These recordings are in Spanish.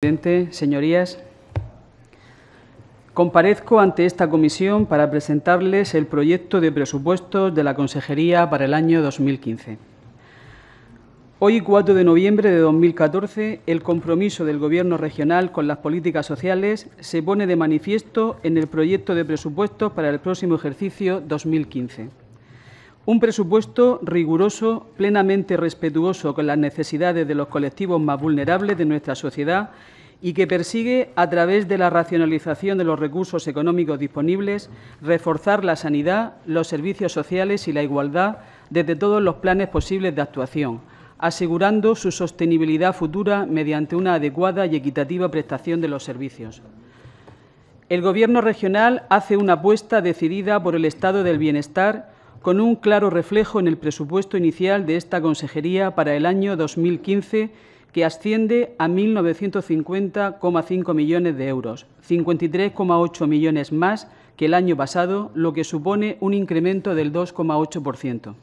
Presidente, señorías, comparezco ante esta comisión para presentarles el proyecto de presupuestos de la Consejería para el año 2015. Hoy, 4 de noviembre de 2014, el compromiso del Gobierno regional con las políticas sociales se pone de manifiesto en el proyecto de presupuestos para el próximo ejercicio 2015. Un presupuesto riguroso, plenamente respetuoso con las necesidades de los colectivos más vulnerables de nuestra sociedad y que persigue, a través de la racionalización de los recursos económicos disponibles, reforzar la sanidad, los servicios sociales y la igualdad desde todos los planes posibles de actuación, asegurando su sostenibilidad futura mediante una adecuada y equitativa prestación de los servicios. El Gobierno regional hace una apuesta decidida por el estado del bienestar con un claro reflejo en el presupuesto inicial de esta Consejería para el año 2015, que asciende a 1.950,5 millones de euros, 53,8 millones más que el año pasado, lo que supone un incremento del 2,8%.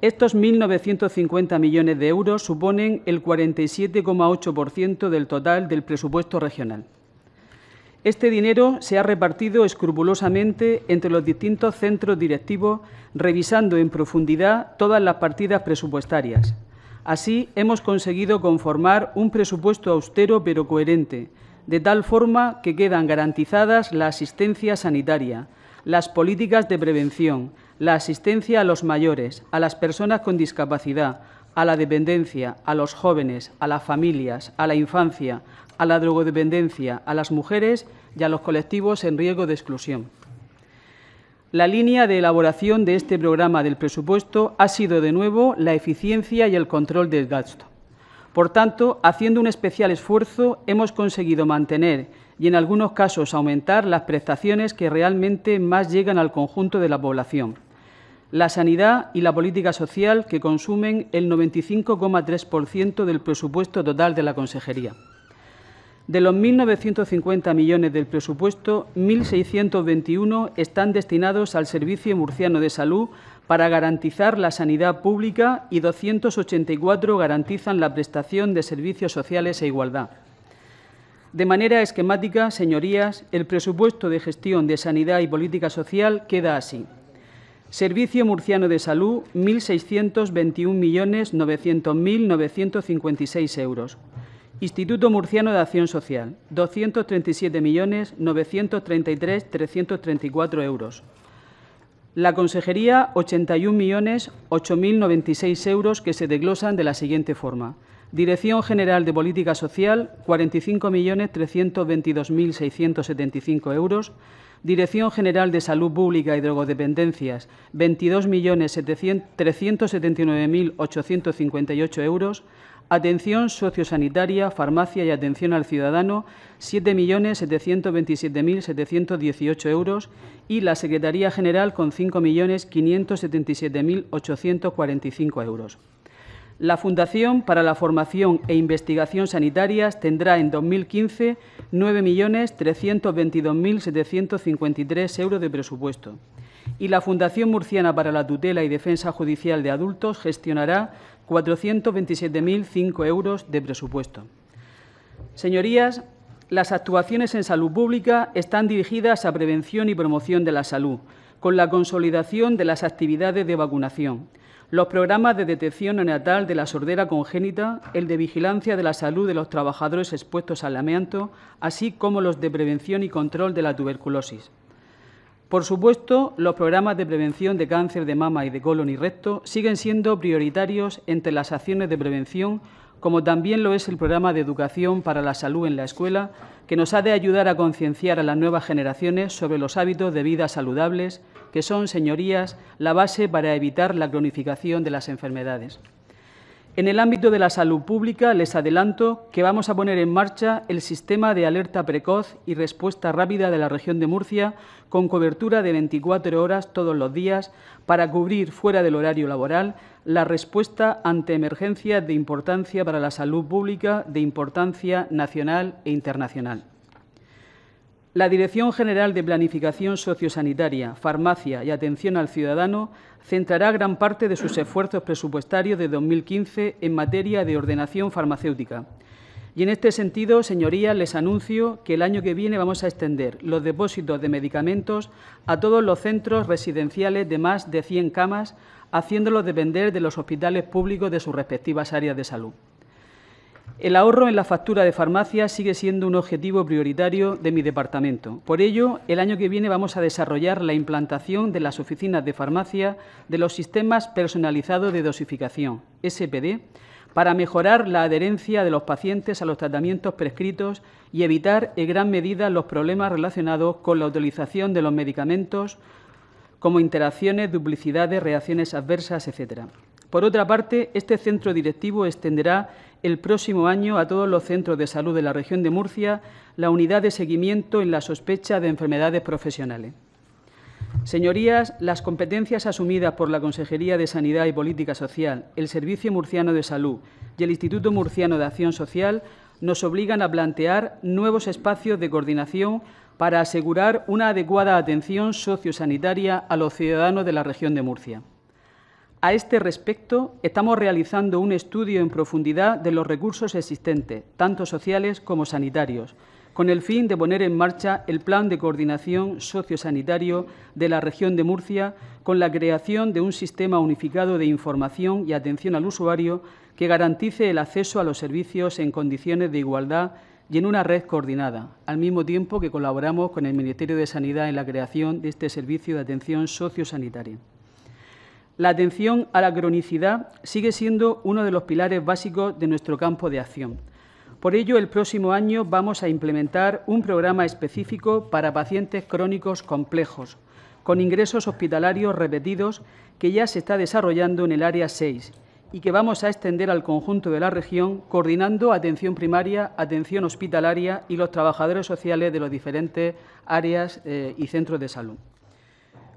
Estos 1.950 millones de euros suponen el 47,8% del total del presupuesto regional. Este dinero se ha repartido escrupulosamente entre los distintos centros directivos, revisando en profundidad todas las partidas presupuestarias. Así, hemos conseguido conformar un presupuesto austero pero coherente, de tal forma que quedan garantizadas la asistencia sanitaria, las políticas de prevención, la asistencia a los mayores, a las personas con discapacidad, a la dependencia, a los jóvenes, a las familias, a la infancia, a la drogodependencia, a las mujeres y a los colectivos en riesgo de exclusión. La línea de elaboración de este programa del presupuesto ha sido de nuevo la eficiencia y el control del gasto. Por tanto, haciendo un especial esfuerzo, hemos conseguido mantener y en algunos casos aumentar las prestaciones que realmente más llegan al conjunto de la población. La sanidad y la política social que consumen el 95,3% del presupuesto total de la Consejería. De los 1.950 millones del presupuesto, 1.621 están destinados al Servicio Murciano de Salud para garantizar la sanidad pública y 284 garantizan la prestación de servicios sociales e igualdad. De manera esquemática, señorías, el presupuesto de gestión de sanidad y política social queda así. Servicio Murciano de Salud, 1.621.900.956 euros. Instituto Murciano de Acción Social, 237.933.334 euros. La Consejería, 81.8.096 euros que se desglosan de la siguiente forma. Dirección General de Política Social, 45.322.675 euros. Dirección General de Salud Pública y Drogodependencias, 22.379.858 euros. Atención sociosanitaria, farmacia y atención al ciudadano, 7.727.718 euros y la Secretaría General con 5.577.845 euros. La Fundación para la Formación e Investigación Sanitarias tendrá en 2015 9.322.753 euros de presupuesto. Y la Fundación Murciana para la Tutela y Defensa Judicial de Adultos gestionará 427.005 euros de presupuesto. Señorías, las actuaciones en salud pública están dirigidas a prevención y promoción de la salud, con la consolidación de las actividades de vacunación, los programas de detección neonatal de la sordera congénita, el de vigilancia de la salud de los trabajadores expuestos al amianto, así como los de prevención y control de la tuberculosis. Por supuesto, los programas de prevención de cáncer de mama y de colon y recto siguen siendo prioritarios entre las acciones de prevención, como también lo es el programa de educación para la salud en la escuela, que nos ha de ayudar a concienciar a las nuevas generaciones sobre los hábitos de vida saludables, que son, señorías, la base para evitar la cronificación de las enfermedades. En el ámbito de la salud pública, les adelanto que vamos a poner en marcha el sistema de alerta precoz y respuesta rápida de la región de Murcia, con cobertura de 24 horas todos los días, para cubrir fuera del horario laboral la respuesta ante emergencias de importancia para la salud pública, de importancia nacional e internacional. La Dirección General de Planificación Sociosanitaria, Farmacia y Atención al Ciudadano centrará gran parte de sus esfuerzos presupuestarios de 2015 en materia de ordenación farmacéutica. Y en este sentido, señorías, les anuncio que el año que viene vamos a extender los depósitos de medicamentos a todos los centros residenciales de más de 100 camas, haciéndolos depender de los hospitales públicos de sus respectivas áreas de salud. El ahorro en la factura de farmacia sigue siendo un objetivo prioritario de mi departamento. Por ello, el año que viene vamos a desarrollar la implantación de las oficinas de farmacia de los sistemas personalizados de dosificación, SPD, para mejorar la adherencia de los pacientes a los tratamientos prescritos y evitar en gran medida los problemas relacionados con la utilización de los medicamentos como interacciones, duplicidades, reacciones adversas, etc. Por otra parte, este centro directivo extenderá el próximo año a todos los centros de salud de la región de Murcia la unidad de seguimiento en la sospecha de enfermedades profesionales. Señorías, las competencias asumidas por la Consejería de Sanidad y Política Social, el Servicio Murciano de Salud y el Instituto Murciano de Acción Social nos obligan a plantear nuevos espacios de coordinación para asegurar una adecuada atención sociosanitaria a los ciudadanos de la región de Murcia. A este respecto, estamos realizando un estudio en profundidad de los recursos existentes, tanto sociales como sanitarios, con el fin de poner en marcha el Plan de Coordinación Sociosanitario de la región de Murcia, con la creación de un sistema unificado de información y atención al usuario que garantice el acceso a los servicios en condiciones de igualdad y en una red coordinada, al mismo tiempo que colaboramos con el Ministerio de Sanidad en la creación de este servicio de atención sociosanitaria. La atención a la cronicidad sigue siendo uno de los pilares básicos de nuestro campo de acción. Por ello, el próximo año vamos a implementar un programa específico para pacientes crónicos complejos, con ingresos hospitalarios repetidos que ya se está desarrollando en el Área 6 y que vamos a extender al conjunto de la región, coordinando atención primaria, atención hospitalaria y los trabajadores sociales de las diferentes áreas eh, y centros de salud.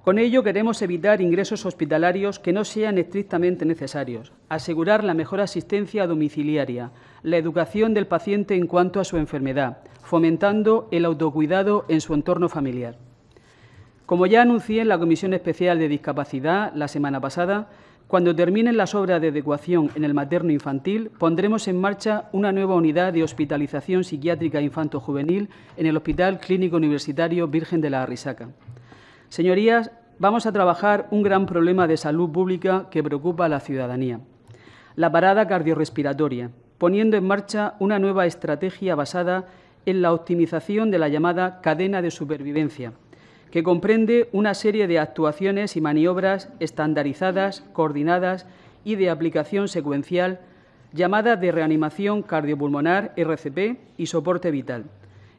Con ello queremos evitar ingresos hospitalarios que no sean estrictamente necesarios, asegurar la mejor asistencia domiciliaria, la educación del paciente en cuanto a su enfermedad, fomentando el autocuidado en su entorno familiar. Como ya anuncié en la Comisión Especial de Discapacidad la semana pasada, cuando terminen las obras de adecuación en el materno infantil, pondremos en marcha una nueva unidad de hospitalización psiquiátrica infanto-juvenil en el Hospital Clínico Universitario Virgen de la Arrisaca. Señorías, vamos a trabajar un gran problema de salud pública que preocupa a la ciudadanía, la parada cardiorrespiratoria, poniendo en marcha una nueva estrategia basada en la optimización de la llamada cadena de supervivencia, que comprende una serie de actuaciones y maniobras estandarizadas, coordinadas y de aplicación secuencial llamada de reanimación cardiopulmonar RCP y soporte vital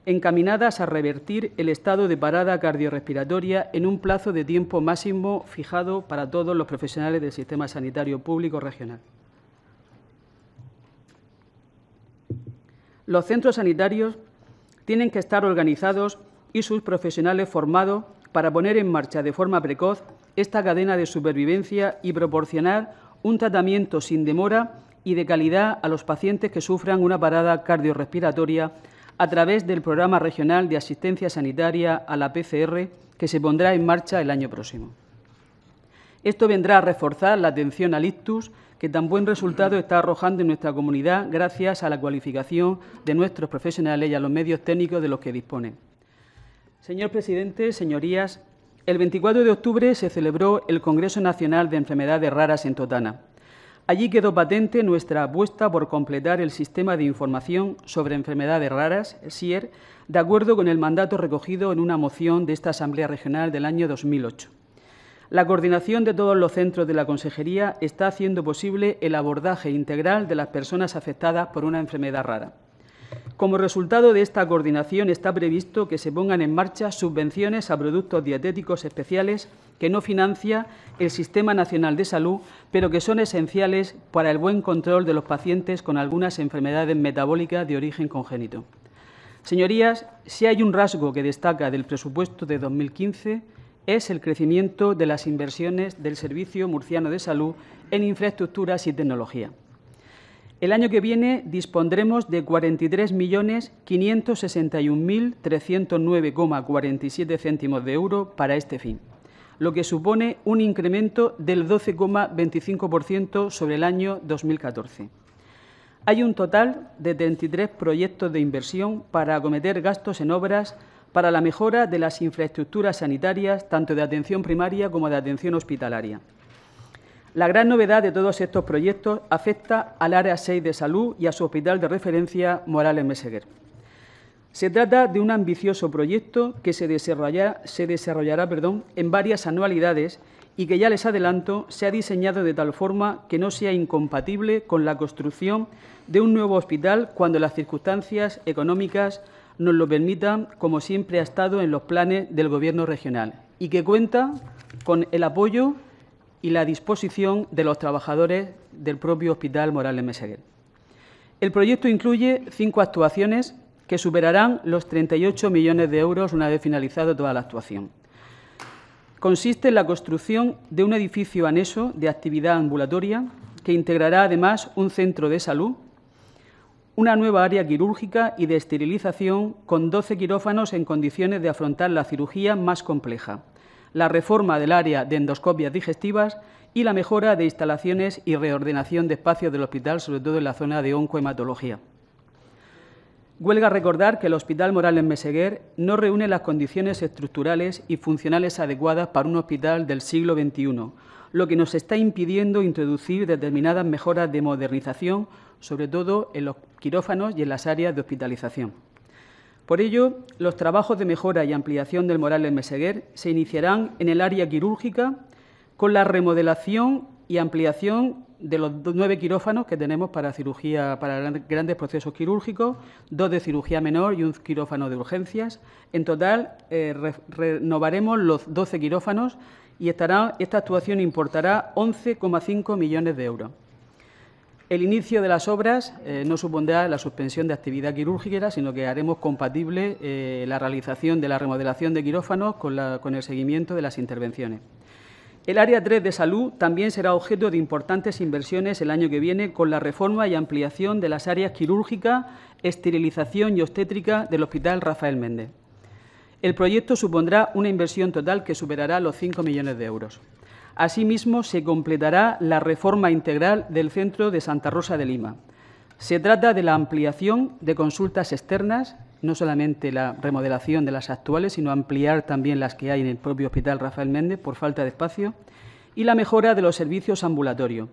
encaminadas a revertir el estado de parada cardiorrespiratoria en un plazo de tiempo máximo fijado para todos los profesionales del sistema sanitario público regional. Los centros sanitarios tienen que estar organizados y sus profesionales formados para poner en marcha de forma precoz esta cadena de supervivencia y proporcionar un tratamiento sin demora y de calidad a los pacientes que sufran una parada cardiorrespiratoria a través del Programa Regional de Asistencia Sanitaria a la PCR que se pondrá en marcha el año próximo. Esto vendrá a reforzar la atención al ictus que tan buen resultado está arrojando en nuestra comunidad gracias a la cualificación de nuestros profesionales y a los medios técnicos de los que disponen. Señor presidente, señorías, el 24 de octubre se celebró el Congreso Nacional de Enfermedades Raras en Totana. Allí quedó patente nuestra apuesta por completar el sistema de información sobre enfermedades raras, SIER, de acuerdo con el mandato recogido en una moción de esta Asamblea Regional del año 2008. La coordinación de todos los centros de la Consejería está haciendo posible el abordaje integral de las personas afectadas por una enfermedad rara. Como resultado de esta coordinación está previsto que se pongan en marcha subvenciones a productos dietéticos especiales que no financia el Sistema Nacional de Salud, pero que son esenciales para el buen control de los pacientes con algunas enfermedades metabólicas de origen congénito. Señorías, si hay un rasgo que destaca del presupuesto de 2015 es el crecimiento de las inversiones del Servicio Murciano de Salud en infraestructuras y tecnología. El año que viene dispondremos de 43.561.309,47 céntimos de euro para este fin, lo que supone un incremento del 12,25% sobre el año 2014. Hay un total de 33 proyectos de inversión para acometer gastos en obras para la mejora de las infraestructuras sanitarias, tanto de atención primaria como de atención hospitalaria la gran novedad de todos estos proyectos afecta al Área 6 de Salud y a su hospital de referencia Morales Meseguer. Se trata de un ambicioso proyecto que se desarrollará, en varias anualidades y que ya les adelanto se ha diseñado de tal forma que no sea incompatible con la construcción de un nuevo hospital cuando las circunstancias económicas nos lo permitan, como siempre ha estado en los planes del Gobierno regional, y que cuenta con el apoyo y la disposición de los trabajadores del propio Hospital Morales Meseguer. El proyecto incluye cinco actuaciones que superarán los 38 millones de euros una vez finalizada toda la actuación. Consiste en la construcción de un edificio anexo de actividad ambulatoria que integrará además un centro de salud, una nueva área quirúrgica y de esterilización con 12 quirófanos en condiciones de afrontar la cirugía más compleja la reforma del área de endoscopias digestivas y la mejora de instalaciones y reordenación de espacios del hospital, sobre todo en la zona de oncohematología. Huelga recordar que el Hospital Morales Meseguer no reúne las condiciones estructurales y funcionales adecuadas para un hospital del siglo XXI, lo que nos está impidiendo introducir determinadas mejoras de modernización, sobre todo en los quirófanos y en las áreas de hospitalización. Por ello, los trabajos de mejora y ampliación del Moral en Meseguer se iniciarán en el área quirúrgica con la remodelación y ampliación de los nueve quirófanos que tenemos para cirugía, para grandes procesos quirúrgicos, dos de cirugía menor y un quirófano de urgencias. En total, eh, renovaremos los 12 quirófanos y esta actuación importará 11,5 millones de euros. El inicio de las obras eh, no supondrá la suspensión de actividad quirúrgica, sino que haremos compatible eh, la realización de la remodelación de quirófanos con, con el seguimiento de las intervenciones. El área 3 de salud también será objeto de importantes inversiones el año que viene con la reforma y ampliación de las áreas quirúrgica, esterilización y obstétrica del Hospital Rafael Méndez. El proyecto supondrá una inversión total que superará los 5 millones de euros. Asimismo, se completará la reforma integral del Centro de Santa Rosa de Lima. Se trata de la ampliación de consultas externas, no solamente la remodelación de las actuales, sino ampliar también las que hay en el propio Hospital Rafael Méndez por falta de espacio, y la mejora de los servicios ambulatorios.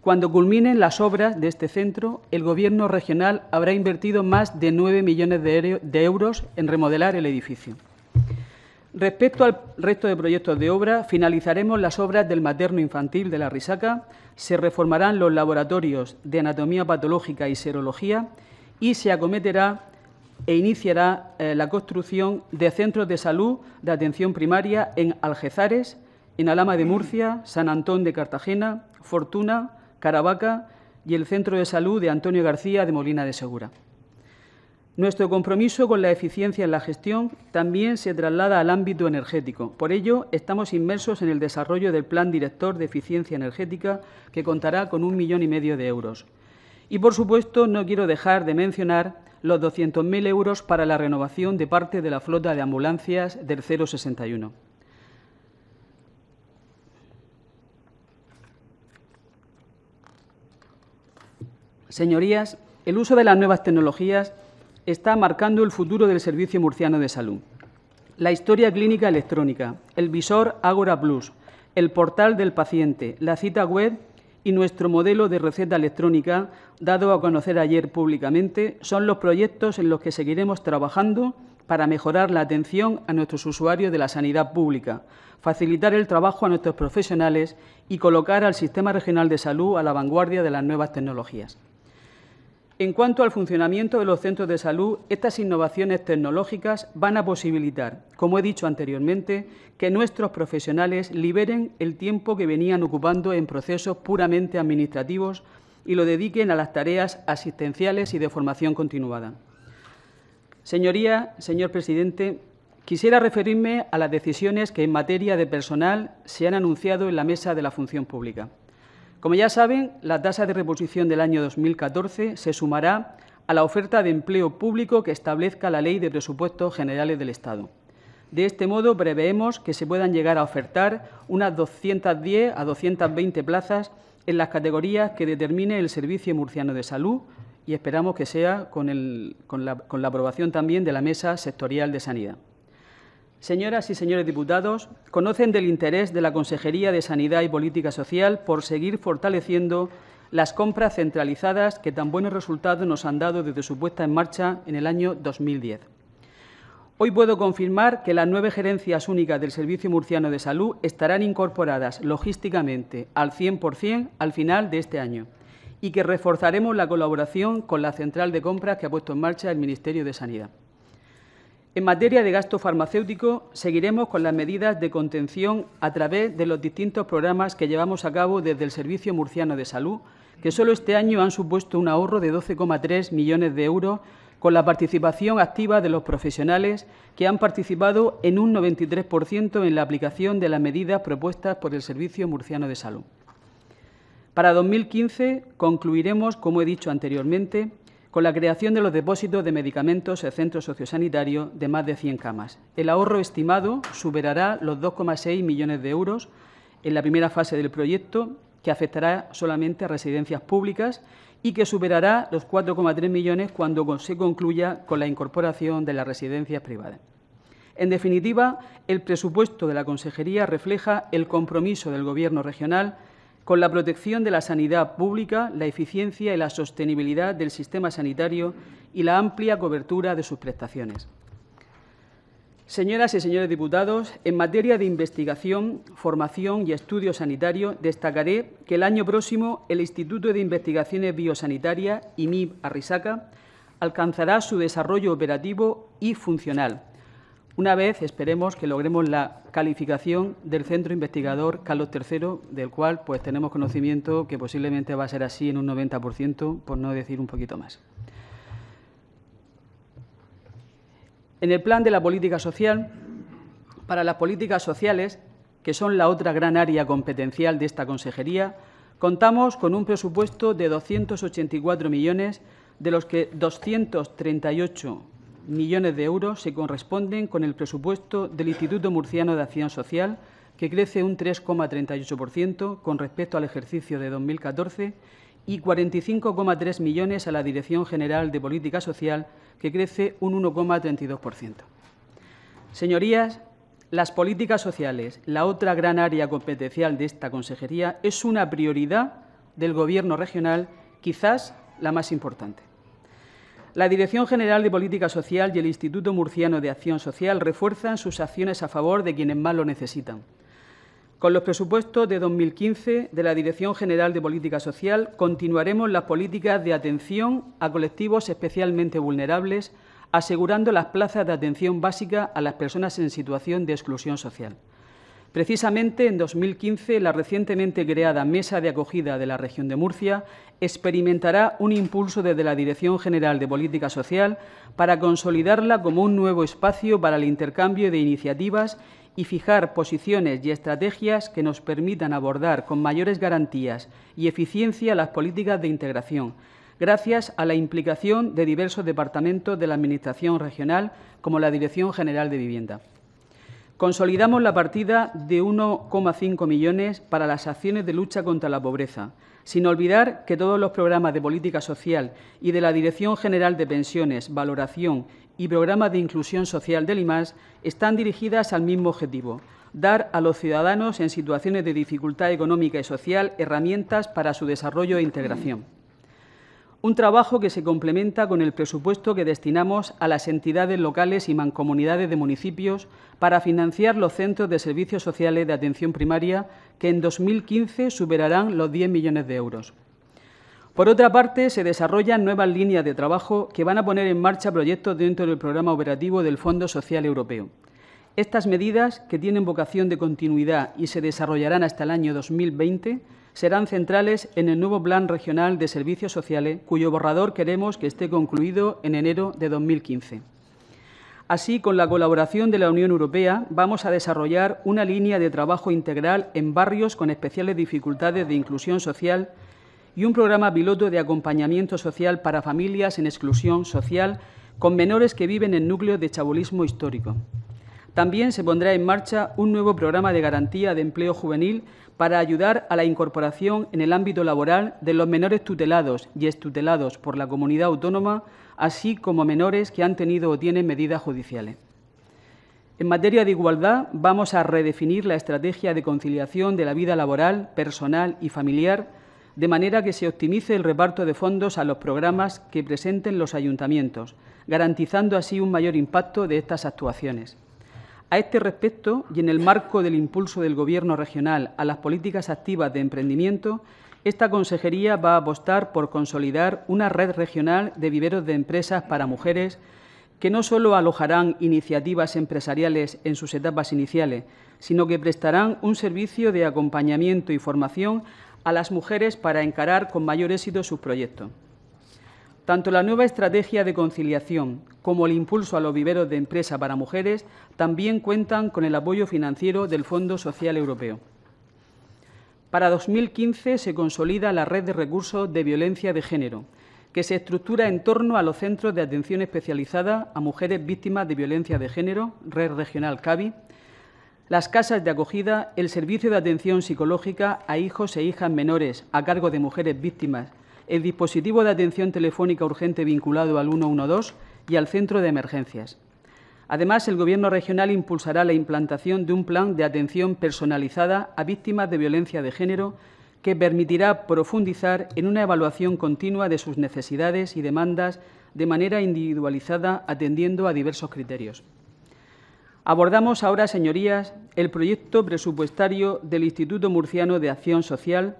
Cuando culminen las obras de este centro, el Gobierno regional habrá invertido más de 9 millones de euros en remodelar el edificio. Respecto al resto de proyectos de obra, finalizaremos las obras del materno infantil de la Risaca, se reformarán los laboratorios de anatomía patológica y serología y se acometerá e iniciará eh, la construcción de centros de salud de atención primaria en Algezares, en Alama de Murcia, San Antón de Cartagena, Fortuna, Caravaca y el Centro de Salud de Antonio García de Molina de Segura. Nuestro compromiso con la eficiencia en la gestión también se traslada al ámbito energético. Por ello, estamos inmersos en el desarrollo del Plan Director de Eficiencia Energética, que contará con un millón y medio de euros. Y, por supuesto, no quiero dejar de mencionar los 200.000 euros para la renovación de parte de la flota de ambulancias del 061. Señorías, el uso de las nuevas tecnologías está marcando el futuro del Servicio Murciano de Salud. La historia clínica electrónica, el visor Agora Plus, el portal del paciente, la cita web y nuestro modelo de receta electrónica, dado a conocer ayer públicamente, son los proyectos en los que seguiremos trabajando para mejorar la atención a nuestros usuarios de la sanidad pública, facilitar el trabajo a nuestros profesionales y colocar al Sistema Regional de Salud a la vanguardia de las nuevas tecnologías. En cuanto al funcionamiento de los centros de salud, estas innovaciones tecnológicas van a posibilitar, como he dicho anteriormente, que nuestros profesionales liberen el tiempo que venían ocupando en procesos puramente administrativos y lo dediquen a las tareas asistenciales y de formación continuada. Señoría, señor presidente, quisiera referirme a las decisiones que en materia de personal se han anunciado en la mesa de la función pública. Como ya saben, la tasa de reposición del año 2014 se sumará a la oferta de empleo público que establezca la Ley de Presupuestos Generales del Estado. De este modo, preveemos que se puedan llegar a ofertar unas 210 a 220 plazas en las categorías que determine el Servicio Murciano de Salud y esperamos que sea con, con la aprobación también de la Mesa Sectorial de Sanidad. Señoras y señores diputados, conocen del interés de la Consejería de Sanidad y Política Social por seguir fortaleciendo las compras centralizadas que tan buenos resultados nos han dado desde su puesta en marcha en el año 2010. Hoy puedo confirmar que las nueve gerencias únicas del Servicio Murciano de Salud estarán incorporadas logísticamente al 100% al final de este año y que reforzaremos la colaboración con la central de compras que ha puesto en marcha el Ministerio de Sanidad. En materia de gasto farmacéutico, seguiremos con las medidas de contención a través de los distintos programas que llevamos a cabo desde el Servicio Murciano de Salud, que solo este año han supuesto un ahorro de 12,3 millones de euros con la participación activa de los profesionales que han participado en un 93% en la aplicación de las medidas propuestas por el Servicio Murciano de Salud. Para 2015 concluiremos, como he dicho anteriormente, con la creación de los depósitos de medicamentos el centro sociosanitario de más de 100 camas. El ahorro estimado superará los 2,6 millones de euros en la primera fase del proyecto, que afectará solamente a residencias públicas y que superará los 4,3 millones cuando se concluya con la incorporación de las residencias privadas. En definitiva, el presupuesto de la Consejería refleja el compromiso del Gobierno regional con la protección de la sanidad pública, la eficiencia y la sostenibilidad del sistema sanitario y la amplia cobertura de sus prestaciones. Señoras y señores diputados, en materia de investigación, formación y estudio sanitario, destacaré que el año próximo el Instituto de Investigaciones Biosanitarias, IMIB Arrisaca, alcanzará su desarrollo operativo y funcional una vez esperemos que logremos la calificación del centro investigador Carlos III, del cual pues tenemos conocimiento que posiblemente va a ser así en un 90%, por no decir un poquito más. En el plan de la política social, para las políticas sociales, que son la otra gran área competencial de esta consejería, contamos con un presupuesto de 284 millones, de los que 238 millones de euros se corresponden con el presupuesto del Instituto Murciano de Acción Social, que crece un 3,38% con respecto al ejercicio de 2014 y 45,3 millones a la Dirección General de Política Social, que crece un 1,32%. Señorías, las políticas sociales, la otra gran área competencial de esta consejería, es una prioridad del Gobierno regional, quizás la más importante. La Dirección General de Política Social y el Instituto Murciano de Acción Social refuerzan sus acciones a favor de quienes más lo necesitan. Con los presupuestos de 2015 de la Dirección General de Política Social continuaremos las políticas de atención a colectivos especialmente vulnerables, asegurando las plazas de atención básica a las personas en situación de exclusión social. Precisamente en 2015, la recientemente creada Mesa de Acogida de la Región de Murcia experimentará un impulso desde la Dirección General de Política Social para consolidarla como un nuevo espacio para el intercambio de iniciativas y fijar posiciones y estrategias que nos permitan abordar con mayores garantías y eficiencia las políticas de integración, gracias a la implicación de diversos departamentos de la Administración regional, como la Dirección General de Vivienda. Consolidamos la partida de 1,5 millones para las acciones de lucha contra la pobreza, sin olvidar que todos los programas de política social y de la Dirección General de Pensiones, Valoración y Programas de Inclusión Social del IMAS están dirigidas al mismo objetivo, dar a los ciudadanos en situaciones de dificultad económica y social herramientas para su desarrollo e integración un trabajo que se complementa con el presupuesto que destinamos a las entidades locales y mancomunidades de municipios para financiar los centros de servicios sociales de atención primaria, que en 2015 superarán los 10 millones de euros. Por otra parte, se desarrollan nuevas líneas de trabajo que van a poner en marcha proyectos dentro del programa operativo del Fondo Social Europeo. Estas medidas, que tienen vocación de continuidad y se desarrollarán hasta el año 2020, serán centrales en el nuevo Plan Regional de Servicios Sociales, cuyo borrador queremos que esté concluido en enero de 2015. Así, con la colaboración de la Unión Europea, vamos a desarrollar una línea de trabajo integral en barrios con especiales dificultades de inclusión social y un programa piloto de acompañamiento social para familias en exclusión social con menores que viven en núcleos de chabolismo histórico. También se pondrá en marcha un nuevo programa de garantía de empleo juvenil para ayudar a la incorporación en el ámbito laboral de los menores tutelados y estutelados por la comunidad autónoma, así como menores que han tenido o tienen medidas judiciales. En materia de igualdad, vamos a redefinir la estrategia de conciliación de la vida laboral, personal y familiar, de manera que se optimice el reparto de fondos a los programas que presenten los ayuntamientos, garantizando así un mayor impacto de estas actuaciones. A este respecto, y en el marco del impulso del Gobierno regional a las políticas activas de emprendimiento, esta consejería va a apostar por consolidar una red regional de viveros de empresas para mujeres que no solo alojarán iniciativas empresariales en sus etapas iniciales, sino que prestarán un servicio de acompañamiento y formación a las mujeres para encarar con mayor éxito sus proyectos. Tanto la nueva estrategia de conciliación como el impulso a los viveros de empresa para mujeres, también cuentan con el apoyo financiero del Fondo Social Europeo. Para 2015 se consolida la red de recursos de violencia de género, que se estructura en torno a los centros de atención especializada a mujeres víctimas de violencia de género, Red Regional CABI, las casas de acogida, el servicio de atención psicológica a hijos e hijas menores a cargo de mujeres víctimas, el dispositivo de atención telefónica urgente vinculado al 112 y al centro de emergencias. Además, el Gobierno regional impulsará la implantación de un plan de atención personalizada a víctimas de violencia de género que permitirá profundizar en una evaluación continua de sus necesidades y demandas de manera individualizada, atendiendo a diversos criterios. Abordamos ahora, señorías, el proyecto presupuestario del Instituto Murciano de Acción Social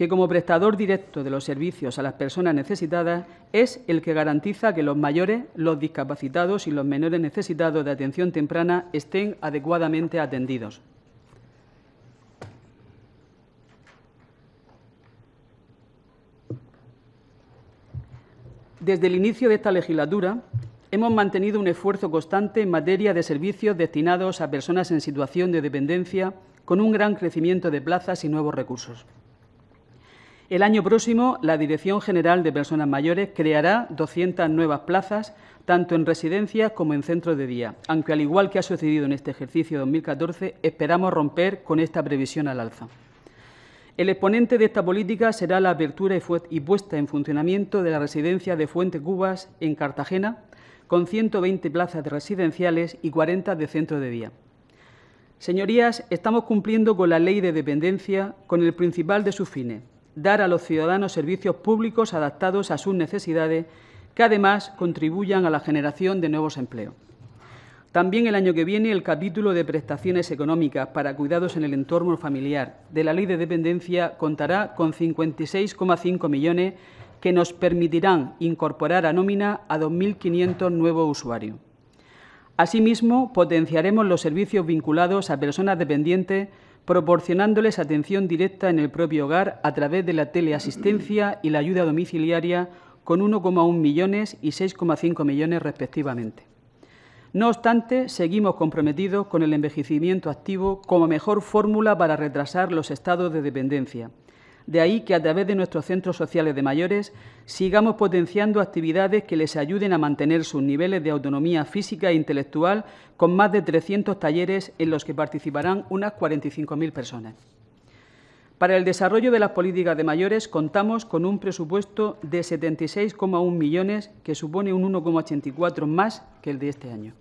que como prestador directo de los servicios a las personas necesitadas es el que garantiza que los mayores, los discapacitados y los menores necesitados de atención temprana estén adecuadamente atendidos. Desde el inicio de esta legislatura hemos mantenido un esfuerzo constante en materia de servicios destinados a personas en situación de dependencia con un gran crecimiento de plazas y nuevos recursos. El año próximo, la Dirección General de Personas Mayores creará 200 nuevas plazas, tanto en residencias como en centros de día, aunque al igual que ha sucedido en este ejercicio 2014, esperamos romper con esta previsión al alza. El exponente de esta política será la apertura y puesta en funcionamiento de la residencia de Fuente Cubas en Cartagena, con 120 plazas residenciales y 40 de centro de día. Señorías, estamos cumpliendo con la Ley de Dependencia, con el principal de sus fines, dar a los ciudadanos servicios públicos adaptados a sus necesidades, que además contribuyan a la generación de nuevos empleos. También el año que viene el capítulo de prestaciones económicas para cuidados en el entorno familiar de la Ley de Dependencia contará con 56,5 millones que nos permitirán incorporar a nómina a 2.500 nuevos usuarios. Asimismo, potenciaremos los servicios vinculados a personas dependientes proporcionándoles atención directa en el propio hogar a través de la teleasistencia y la ayuda domiciliaria con 1,1 millones y 6,5 millones respectivamente. No obstante, seguimos comprometidos con el envejecimiento activo como mejor fórmula para retrasar los estados de dependencia de ahí que a través de nuestros centros sociales de mayores sigamos potenciando actividades que les ayuden a mantener sus niveles de autonomía física e intelectual con más de 300 talleres en los que participarán unas 45.000 personas. Para el desarrollo de las políticas de mayores contamos con un presupuesto de 76,1 millones, que supone un 1,84 más que el de este año.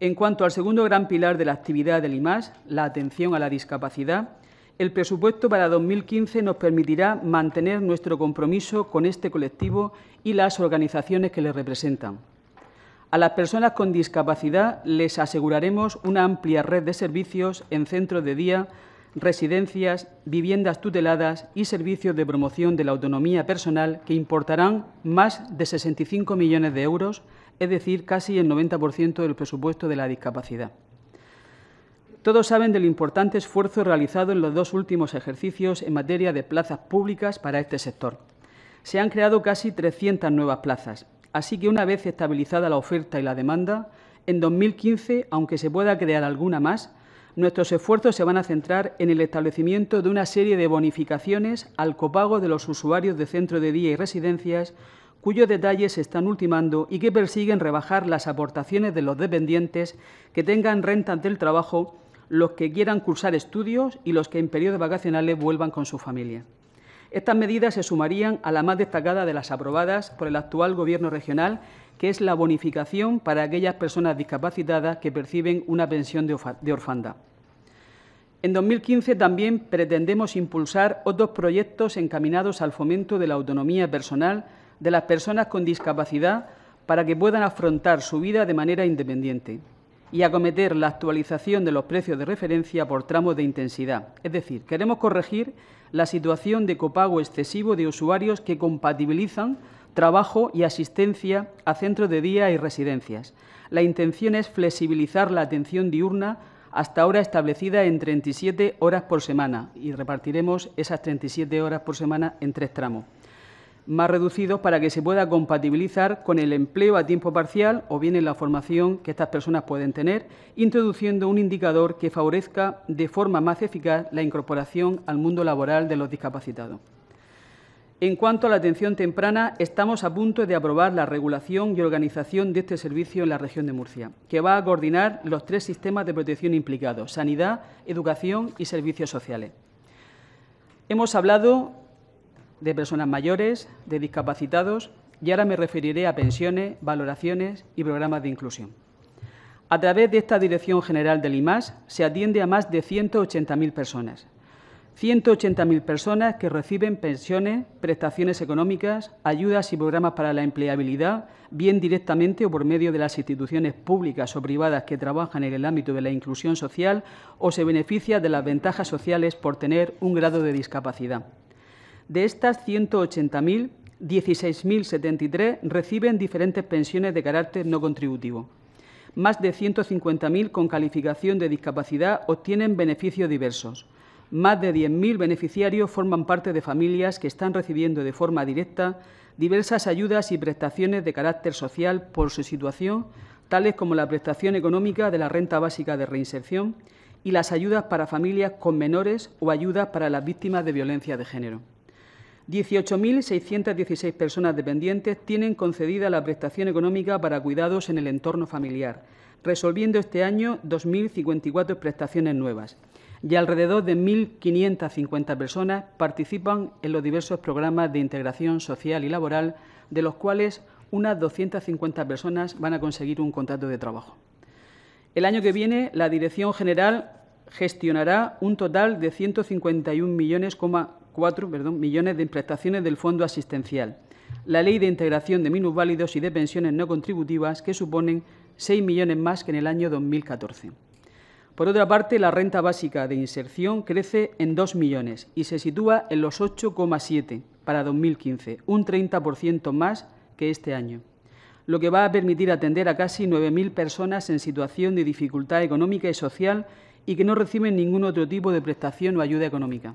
En cuanto al segundo gran pilar de la actividad del IMAS, la atención a la discapacidad, el presupuesto para 2015 nos permitirá mantener nuestro compromiso con este colectivo y las organizaciones que le representan. A las personas con discapacidad les aseguraremos una amplia red de servicios en centros de día, residencias, viviendas tuteladas y servicios de promoción de la autonomía personal que importarán más de 65 millones de euros, es decir, casi el 90% del presupuesto de la discapacidad. Todos saben del importante esfuerzo realizado en los dos últimos ejercicios en materia de plazas públicas para este sector. Se han creado casi 300 nuevas plazas, así que una vez estabilizada la oferta y la demanda, en 2015, aunque se pueda crear alguna más, nuestros esfuerzos se van a centrar en el establecimiento de una serie de bonificaciones al copago de los usuarios de centro de día y residencias, cuyos detalles se están ultimando y que persiguen rebajar las aportaciones de los dependientes que tengan rentas del trabajo los que quieran cursar estudios y los que en periodos vacacionales vuelvan con su familia. Estas medidas se sumarían a la más destacada de las aprobadas por el actual Gobierno regional, que es la bonificación para aquellas personas discapacitadas que perciben una pensión de orfanda. En 2015 también pretendemos impulsar otros proyectos encaminados al fomento de la autonomía personal de las personas con discapacidad para que puedan afrontar su vida de manera independiente y acometer la actualización de los precios de referencia por tramos de intensidad. Es decir, queremos corregir la situación de copago excesivo de usuarios que compatibilizan trabajo y asistencia a centros de día y residencias. La intención es flexibilizar la atención diurna hasta ahora establecida en 37 horas por semana y repartiremos esas 37 horas por semana en tres tramos más reducidos para que se pueda compatibilizar con el empleo a tiempo parcial o bien en la formación que estas personas pueden tener, introduciendo un indicador que favorezca de forma más eficaz la incorporación al mundo laboral de los discapacitados. En cuanto a la atención temprana, estamos a punto de aprobar la regulación y organización de este servicio en la región de Murcia, que va a coordinar los tres sistemas de protección implicados, sanidad, educación y servicios sociales. Hemos hablado de personas mayores, de discapacitados y ahora me referiré a pensiones, valoraciones y programas de inclusión. A través de esta Dirección General del IMAS se atiende a más de 180.000 personas. 180.000 personas que reciben pensiones, prestaciones económicas, ayudas y programas para la empleabilidad, bien directamente o por medio de las instituciones públicas o privadas que trabajan en el ámbito de la inclusión social o se beneficia de las ventajas sociales por tener un grado de discapacidad. De estas 180.000, 16.073 reciben diferentes pensiones de carácter no contributivo. Más de 150.000 con calificación de discapacidad obtienen beneficios diversos. Más de 10.000 beneficiarios forman parte de familias que están recibiendo de forma directa diversas ayudas y prestaciones de carácter social por su situación, tales como la prestación económica de la renta básica de reinserción y las ayudas para familias con menores o ayudas para las víctimas de violencia de género. 18.616 personas dependientes tienen concedida la prestación económica para cuidados en el entorno familiar, resolviendo este año 2.054 prestaciones nuevas y alrededor de 1.550 personas participan en los diversos programas de integración social y laboral, de los cuales unas 250 personas van a conseguir un contrato de trabajo. El año que viene, la Dirección General gestionará un total de 151 millones, cuatro millones de prestaciones del Fondo Asistencial, la Ley de Integración de Minusválidos y de Pensiones No Contributivas, que suponen 6 millones más que en el año 2014. Por otra parte, la renta básica de inserción crece en 2 millones y se sitúa en los 8,7 para 2015, un 30% más que este año, lo que va a permitir atender a casi 9.000 personas en situación de dificultad económica y social y que no reciben ningún otro tipo de prestación o ayuda económica.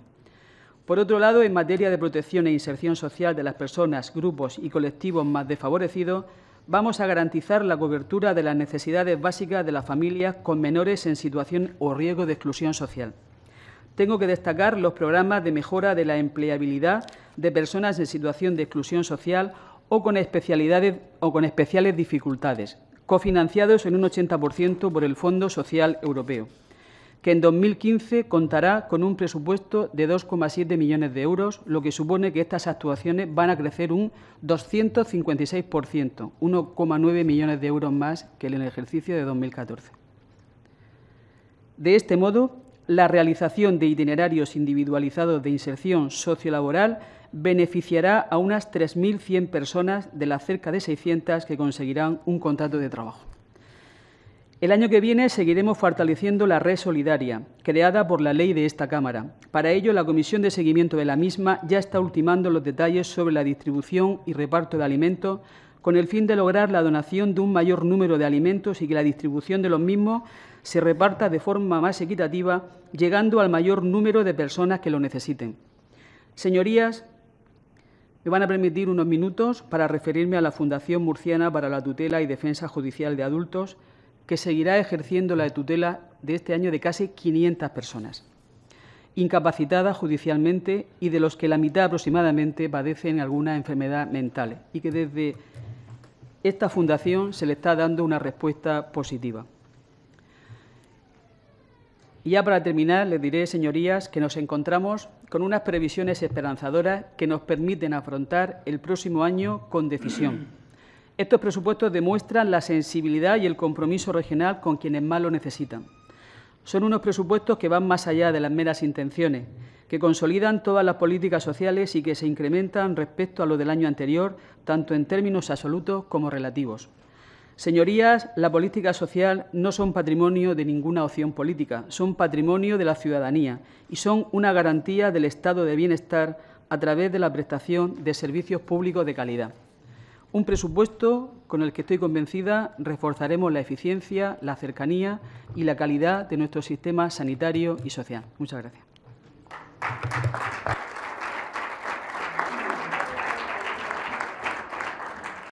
Por otro lado, en materia de protección e inserción social de las personas, grupos y colectivos más desfavorecidos, vamos a garantizar la cobertura de las necesidades básicas de las familias con menores en situación o riesgo de exclusión social. Tengo que destacar los programas de mejora de la empleabilidad de personas en situación de exclusión social o con, especialidades, o con especiales dificultades, cofinanciados en un 80% por el Fondo Social Europeo que en 2015 contará con un presupuesto de 2,7 millones de euros, lo que supone que estas actuaciones van a crecer un 256%, 1,9 millones de euros más que en el ejercicio de 2014. De este modo, la realización de itinerarios individualizados de inserción sociolaboral beneficiará a unas 3.100 personas de las cerca de 600 que conseguirán un contrato de trabajo. El año que viene seguiremos fortaleciendo la red solidaria, creada por la ley de esta Cámara. Para ello, la Comisión de Seguimiento de la misma ya está ultimando los detalles sobre la distribución y reparto de alimentos con el fin de lograr la donación de un mayor número de alimentos y que la distribución de los mismos se reparta de forma más equitativa, llegando al mayor número de personas que lo necesiten. Señorías, me van a permitir unos minutos para referirme a la Fundación Murciana para la Tutela y Defensa Judicial de Adultos, que seguirá ejerciendo la tutela de este año de casi 500 personas, incapacitadas judicialmente y de los que la mitad aproximadamente padecen alguna enfermedad mental y que desde esta fundación se le está dando una respuesta positiva. Y ya para terminar, les diré, señorías, que nos encontramos con unas previsiones esperanzadoras que nos permiten afrontar el próximo año con decisión estos presupuestos demuestran la sensibilidad y el compromiso regional con quienes más lo necesitan. Son unos presupuestos que van más allá de las meras intenciones, que consolidan todas las políticas sociales y que se incrementan respecto a lo del año anterior, tanto en términos absolutos como relativos. Señorías, la política social no son patrimonio de ninguna opción política, son patrimonio de la ciudadanía y son una garantía del estado de bienestar a través de la prestación de servicios públicos de calidad. Un presupuesto con el que estoy convencida reforzaremos la eficiencia, la cercanía y la calidad de nuestro sistema sanitario y social. Muchas gracias.